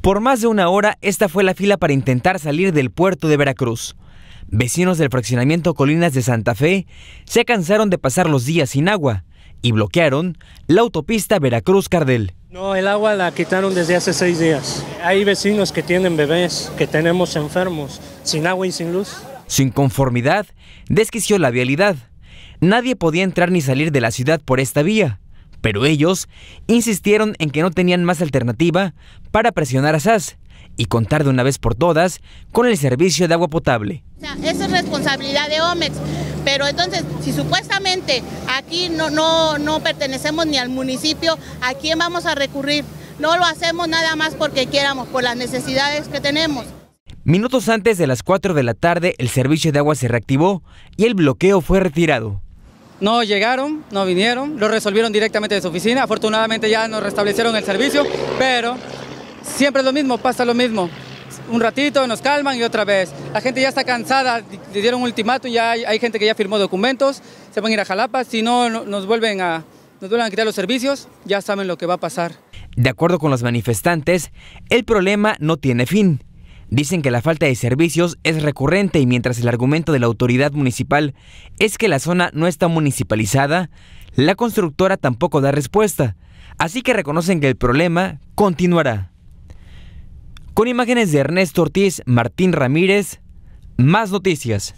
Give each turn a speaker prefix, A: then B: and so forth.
A: Por más de una hora, esta fue la fila para intentar salir del puerto de Veracruz. Vecinos del fraccionamiento Colinas de Santa Fe se cansaron de pasar los días sin agua y bloquearon la autopista Veracruz-Cardel.
B: No, el agua
A: la quitaron desde hace seis días. Hay vecinos que tienen bebés, que tenemos enfermos, sin agua y sin luz. Su inconformidad desquició la vialidad nadie podía entrar ni salir de la ciudad por esta vía, pero ellos insistieron en que no tenían más alternativa para presionar a SAS y contar de una vez por todas con el servicio de agua potable.
C: esa es responsabilidad de Omex, pero entonces si supuestamente aquí no, no, no pertenecemos ni al municipio, ¿a quién vamos a recurrir? No lo hacemos nada más porque queramos, por las necesidades que tenemos.
A: Minutos antes de las 4 de la tarde, el servicio de agua se reactivó y el bloqueo fue retirado.
B: No llegaron, no vinieron, lo resolvieron directamente de su oficina. Afortunadamente ya nos restablecieron el servicio, pero siempre es lo mismo, pasa lo mismo. Un ratito nos calman y otra vez. La gente ya está cansada, le dieron un ultimátum, ya hay, gente que ya firmó documentos, se van a ir a Jalapa, si no, nos vuelven a, nos vuelven a quitar los servicios, ya saben lo que va a pasar.
A: De acuerdo con los manifestantes, el problema no tiene fin Dicen que la falta de servicios es recurrente y mientras el argumento de la autoridad municipal es que la zona no está municipalizada, la constructora tampoco da respuesta, así que reconocen que el problema continuará. Con imágenes de Ernesto Ortiz, Martín Ramírez, más noticias.